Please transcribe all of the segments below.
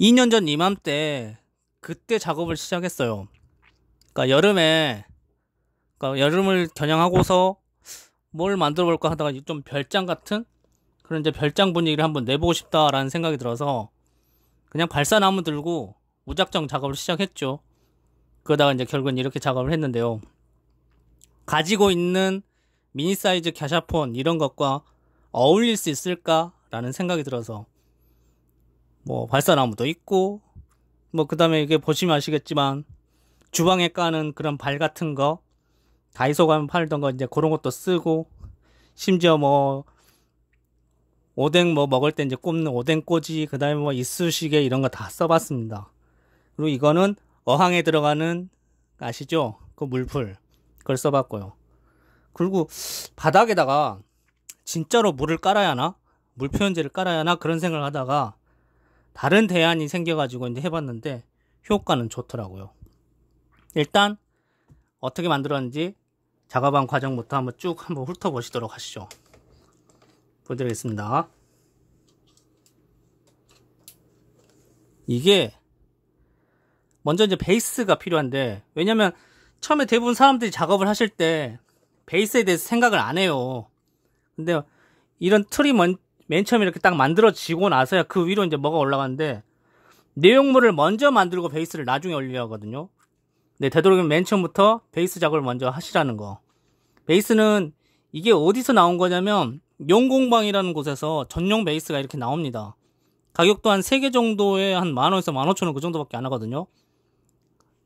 2년 전 이맘때 그때 작업을 시작했어요. 그러니까 여름에 그러니까 여름을 겨냥하고서 뭘 만들어 볼까 하다가 좀 별장 같은 그런 이제 별장 분위기를 한번 내보고 싶다라는 생각이 들어서 그냥 발사나무 들고 무작정 작업을 시작했죠. 그러다가 이제 결국은 이렇게 작업을 했는데요. 가지고 있는 미니 사이즈 캐샤폰 이런 것과 어울릴 수 있을까라는 생각이 들어서 뭐 발사나무도 있고 뭐그 다음에 이게 보시면 아시겠지만 주방에 까는 그런 발 같은 거 다이소 가면 팔던 거 이제 그런 것도 쓰고 심지어 뭐 오뎅 뭐 먹을 때 이제 꼽는 오뎅 꼬지 그 다음에 뭐 이쑤시개 이런 거 다 써봤습니다 그리고 이거는 어항에 들어가는 아시죠 그 물풀 그걸 써봤고요 그리고 바닥에다가 진짜로 물을 깔아야 하나 물 표현지를 깔아야 하나 그런 생각을 하다가 다른 대안이 생겨가지고 이제 해봤는데 효과는 좋더라고요. 일단 어떻게 만들었는지 작업한 과정부터 한번 쭉 한번 훑어보시도록 하시죠. 보여드리겠습니다. 이게 먼저 이제 베이스가 필요한데 왜냐면 처음에 대부분 사람들이 작업을 하실 때 베이스에 대해서 생각을 안 해요. 근데 이런 트리먼 맨 처음에 이렇게 딱 만들어지고 나서야 그 위로 이제 뭐가 올라가는데 내용물을 먼저 만들고 베이스를 나중에 올려야 하거든요. 네, 되도록이면 맨 처음부터 베이스 작업을 먼저 하시라는 거. 베이스는 이게 어디서 나온 거냐면 용공방이라는 곳에서 전용 베이스가 이렇게 나옵니다. 가격도 한 3개 정도에 한 만원에서 만오천원 그 정도밖에 안 하거든요.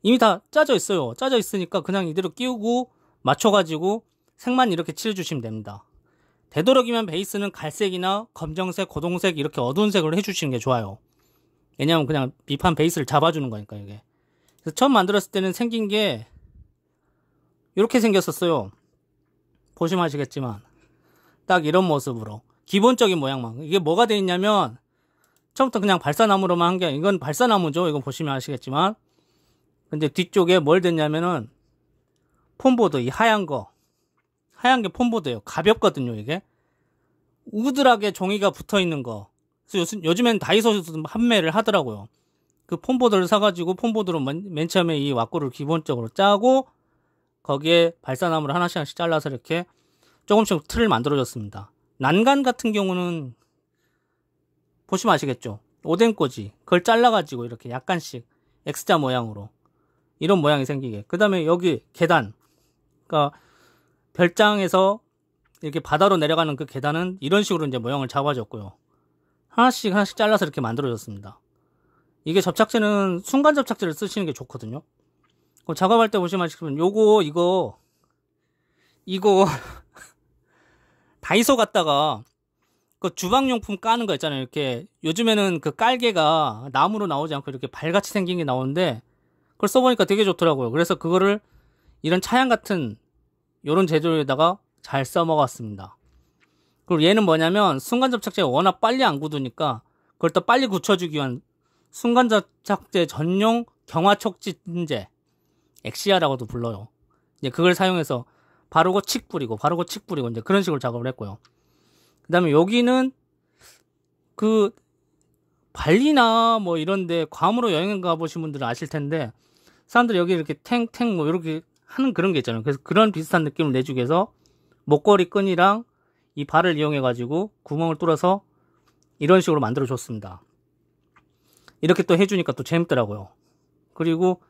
이미 다 짜져 있어요. 짜져 있으니까 그냥 이대로 끼우고 맞춰가지고 색만 이렇게 칠해주시면 됩니다. 되도록이면 베이스는 갈색이나 검정색, 고동색 이렇게 어두운 색으로 해주시는 게 좋아요. 왜냐하면 그냥 비판 베이스를 잡아주는 거니까 이게. 그래서 처음 만들었을 때는 생긴 게 이렇게 생겼었어요. 보시면 아시겠지만 딱 이런 모습으로 기본적인 모양만 이게 뭐가 돼 있냐면 처음부터 그냥 발사나무로만 한 게 이건 발사나무죠. 이건 보시면 아시겠지만 근데 뒤쪽에 뭘 됐냐면은 폼보드 이 하얀 거 하얀 게폼보드예요 가볍거든요, 이게. 우드락에 종이가 붙어 있는 거. 그래서 요즘, 엔 다이소에서도 판매를 하더라고요. 그폼보드를 사가지고 폼보드로 맨, 맨 처음에 이 와꾸를 기본적으로 짜고 거기에 발사나무를 하나씩 하나씩 잘라서 이렇게 조금씩 틀을 만들어줬습니다. 난간 같은 경우는 보시면 아시겠죠? 오뎅꽂이 그걸 잘라가지고 이렇게 약간씩 X자 모양으로 이런 모양이 생기게 그 다음에 여기 계단 그러니까 별장에서 이렇게 바다로 내려가는 그 계단은 이런 식으로 이제 모양을 잡아줬고요. 하나씩 하나씩 잘라서 이렇게 만들어졌습니다. 이게 접착제는 순간 접착제를 쓰시는 게 좋거든요. 작업할 때 보시면 아시겠지만 요거 이거 이거 다이소 갔다가 그 주방용품 까는 거 있잖아요. 이렇게 요즘에는 그 깔개가 나무로 나오지 않고 이렇게 발같이 생긴 게 나오는데 그걸 써보니까 되게 좋더라고요. 그래서 그거를 이런 차양 같은 이런 재료에다가 잘 써먹었습니다. 그리고 얘는 뭐냐면 순간접착제가 워낙 빨리 안 굳으니까 그걸 또 빨리 굳혀주기 위한 순간접착제 전용 경화촉진제 엑시아라고도 불러요. 이제 그걸 사용해서 바르고 칙 뿌리고 바르고 칙 뿌리고 이제 그런 식으로 작업을 했고요. 그다음에 여기는 그 발리나 뭐 이런데 괌으로 여행 가보신 분들은 아실 텐데 사람들이 여기 이렇게 탱탱 뭐 이렇게 하는 그런 게 있잖아요. 그래서 그런 비슷한 느낌을 내주기 위해서 목걸이 끈이랑 이 발을 이용해 가지고 구멍을 뚫어서 이런 식으로 만들어 줬습니다. 이렇게 또 해주니까 또 재밌더라고요. 그리고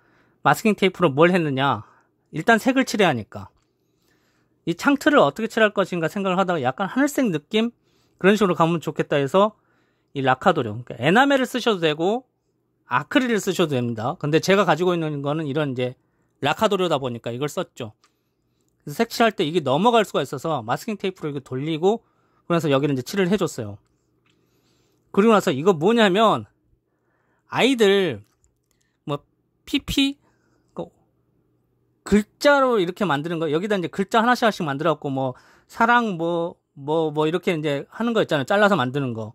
마스킹 테이프로 뭘 했느냐? 일단 색을 칠해야 하니까 이 창틀을 어떻게 칠할 것인가 생각을 하다가 약간 하늘색 느낌 그런 식으로 가면 좋겠다 해서 이 라카도료 그러니까 에나멜을 쓰셔도 되고 아크릴을 쓰셔도 됩니다. 근데 제가 가지고 있는 거는 이런 이제 라카도르다 보니까 이걸 썼죠. 그래서 색칠할 때 이게 넘어갈 수가 있어서 마스킹 테이프로 이거 돌리고 그래서 여기를 이제 칠을 해줬어요. 그리고 나서 이거 뭐냐면 아이들 뭐 피피 그 글자로 이렇게 만드는 거 여기다 이제 글자 하나씩 하나씩 만들었고 뭐 사랑 뭐 뭐뭐 뭐, 뭐 이렇게 이제 하는 거 있잖아요 잘라서 만드는 거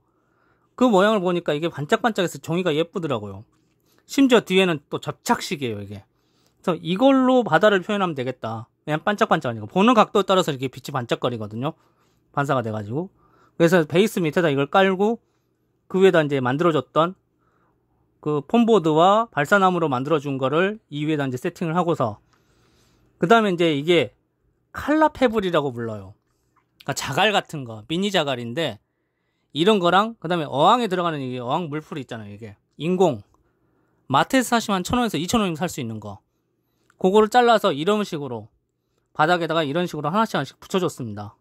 그 모양을 보니까 이게 반짝반짝해서 종이가 예쁘더라고요 심지어 뒤에는 또 접착식이에요 이게 그래서 이걸로 바다를 표현하면 되겠다. 그냥 반짝반짝하니까 보는 각도에 따라서 이렇게 빛이 반짝거리거든요. 반사가 돼가지고 그래서 베이스 밑에다 이걸 깔고 그 위에다 이제 만들어줬던 그 폼보드와 발사나무로 만들어준 거를 이 위에다 이제 세팅을 하고서 그 다음에 이제 이게 칼라 패블이라고 불러요. 그러니까 자갈 같은 거 미니 자갈인데 이런 거랑 그 다음에 어항에 들어가는 이게 어항 물풀이 있잖아요. 이게 인공 마트에서 사시면 한천 원에서 이천 원이면 살 수 있는 거. 그거를 잘라서 이런 식으로 바닥에다가 이런 식으로 하나씩 하나씩 붙여줬습니다.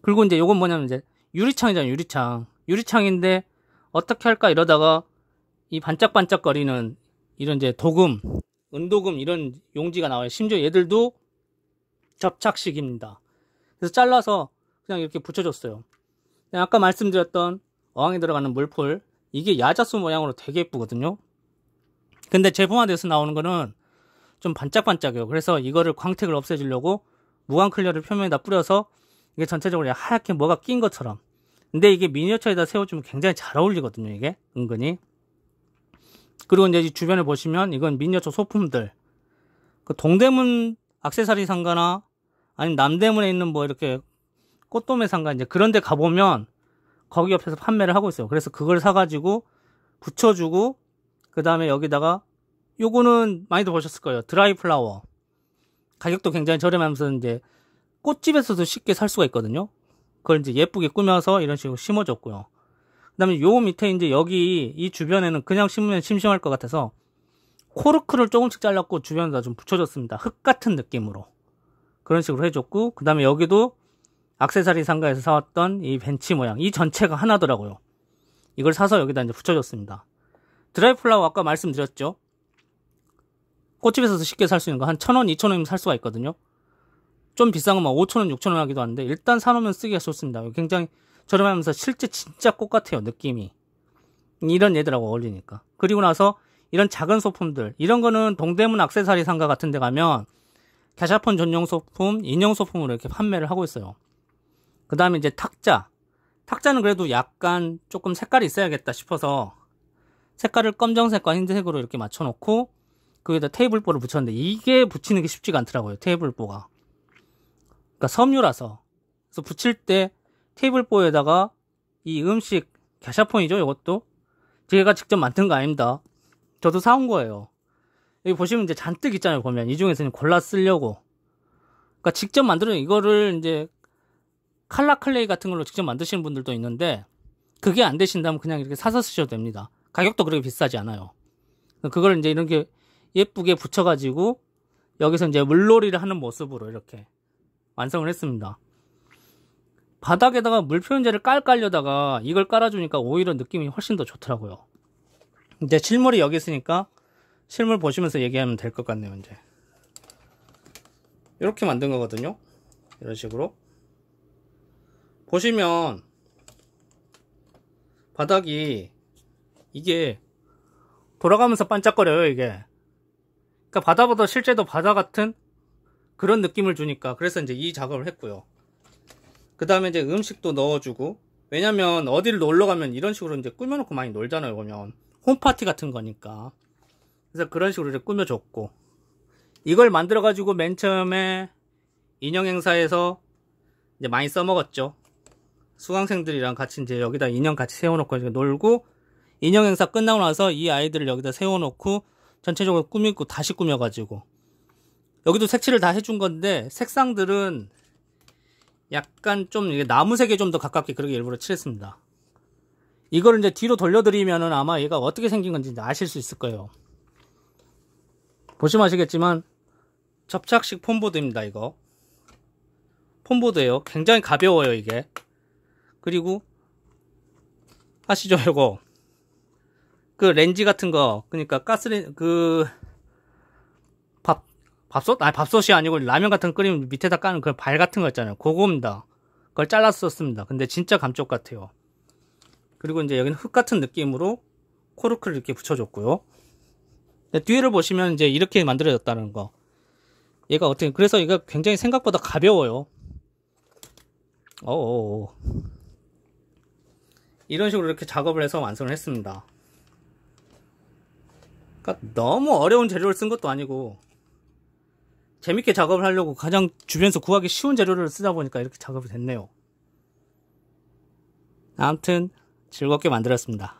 그리고 이제 요건 뭐냐면 이제 유리창이잖아요, 유리창. 유리창인데 어떻게 할까 이러다가 이 반짝반짝거리는 이런 이제 도금, 은도금 이런 용지가 나와요. 심지어 얘들도 접착식입니다. 그래서 잘라서 그냥 이렇게 붙여줬어요. 아까 말씀드렸던 어항에 들어가는 물풀 이게 야자수 모양으로 되게 예쁘거든요. 근데 제품화돼서 나오는 거는 좀 반짝반짝해요. 그래서 이거를 광택을 없애주려고 무광 클리어를 표면에다 뿌려서 이게 전체적으로 하얗게 뭐가 낀 것처럼 근데 이게 미니어처에다 세워주면 굉장히 잘 어울리거든요 이게 은근히 그리고 이제 이 주변에 보시면 이건 미니어처 소품들 그 동대문 악세사리 상가나 아니면 남대문에 있는 뭐 이렇게 꽃도매 상가 이제 그런 데 가보면 거기 옆에서 판매를 하고 있어요 그래서 그걸 사가지고 붙여주고 그 다음에 여기다가 요거는 많이들 보셨을 거예요. 드라이 플라워. 가격도 굉장히 저렴하면서 이제 꽃집에서도 쉽게 살 수가 있거든요. 그걸 이제 예쁘게 꾸며서 이런 식으로 심어줬고요. 그 다음에 요 밑에 이제 여기 이 주변에는 그냥 심으면 심심할 것 같아서 코르크를 조금씩 잘랐고 주변에다 좀 붙여줬습니다. 흙 같은 느낌으로. 그런 식으로 해줬고, 그 다음에 여기도 악세사리 상가에서 사왔던 이 벤치 모양. 이 전체가 하나더라고요. 이걸 사서 여기다 이제 붙여줬습니다. 드라이 플라워 아까 말씀드렸죠? 꽃집에서도 쉽게 살 수 있는 거 한1천 원, 이천 원이면 살 수가 있거든요. 좀 비싼 거막 오천 원, 육천 원 하기도 하는데 일단 사놓으면 쓰기가 좋습니다. 굉장히 저렴하면서 실제 진짜 꽃 같아요 느낌이 이런 애들하고 어울리니까 그리고 나서 이런 작은 소품들 이런 거는 동대문 악세사리 상가 같은 데 가면 갸샤폰 전용 소품, 인형 소품으로 이렇게 판매를 하고 있어요. 그 다음에 이제 탁자. 탁자는 그래도 약간 조금 색깔이 있어야겠다 싶어서 색깔을 검정색과 흰색으로 이렇게 맞춰놓고 거기다 테이블보를 붙였는데 이게 붙이는 게 쉽지가 않더라고요. 테이블보가. 그러니까 섬유라서. 그래서 붙일 때 테이블보에다가 이 음식 갸샤폰이죠. 이것도 제가 직접 만든 거 아닙니다. 저도 사온 거예요. 여기 보시면 이제 잔뜩 있잖아요. 보면 이중에서 골라 쓰려고. 그러니까 직접 만드는 이거를 이제 칼라 클레이 같은 걸로 직접 만드시는 분들도 있는데 그게 안 되신다면 그냥 이렇게 사서 쓰셔도 됩니다. 가격도 그렇게 비싸지 않아요. 그걸 이제 이런 게 예쁘게 붙여가지고 여기서 이제 물놀이를 하는 모습으로 이렇게 완성을 했습니다. 바닥에다가 물 표현제를 깔깔려다가 이걸 깔아주니까 오히려 느낌이 훨씬 더 좋더라고요. 이제 실물이 여기 있으니까 실물 보시면서 얘기하면 될 것 같네요, 이제. 이렇게 만든 거거든요. 이런 식으로. 보시면 바닥이 이게 돌아가면서 반짝거려요, 이게. 그러니까 바다보다 실제도 바다 같은 그런 느낌을 주니까 그래서 이제 이 작업을 했고요. 그 다음에 이제 음식도 넣어주고 왜냐면 어디를 놀러 가면 이런 식으로 이제 꾸며놓고 많이 놀잖아요 보면 홈파티 같은 거니까 그래서 그런 식으로 이제 꾸며줬고 이걸 만들어 가지고 맨 처음에 인형 행사에서 이제 많이 써먹었죠 수강생들이랑 같이 이제 여기다 인형 같이 세워놓고 놀고 인형 행사 끝나고 나서 이 아이들을 여기다 세워놓고 전체적으로 꾸미고 다시 꾸며가지고 여기도 색칠을 다 해준 건데 색상들은 약간 좀 이게 나무색에 좀 더 가깝게 그렇게 일부러 칠했습니다. 이걸 이제 뒤로 돌려드리면은 아마 얘가 어떻게 생긴 건지 아실 수 있을 거예요. 보시면 아시겠지만 접착식 폼보드입니다 이거 폼보드예요 굉장히 가벼워요 이게 그리고 아시죠 이거 그렌즈 같은 거 그러니까 가스렌 그밥 밥솥 아니 밥솥이 아니고 라면 같은 거 끓이면 밑에다 까는 그 발 같은 거 있잖아요 그겁니다 그걸 잘라서 썼습니다 근데 진짜 감쪽 같아요 그리고 이제 여기는 흙 같은 느낌으로 코르크를 이렇게 붙여줬고요 뒤를 보시면 이제 이렇게 만들어졌다는 거 얘가 어떻게 그래서 얘가 굉장히 생각보다 가벼워요 어어 이런 식으로 이렇게 작업을 해서 완성을 했습니다 그러니까 너무 어려운 재료를 쓴 것도 아니고 재밌게 작업을 하려고 가장 주변에서 구하기 쉬운 재료를 쓰다 보니까 이렇게 작업이 됐네요. 아무튼 즐겁게 만들었습니다.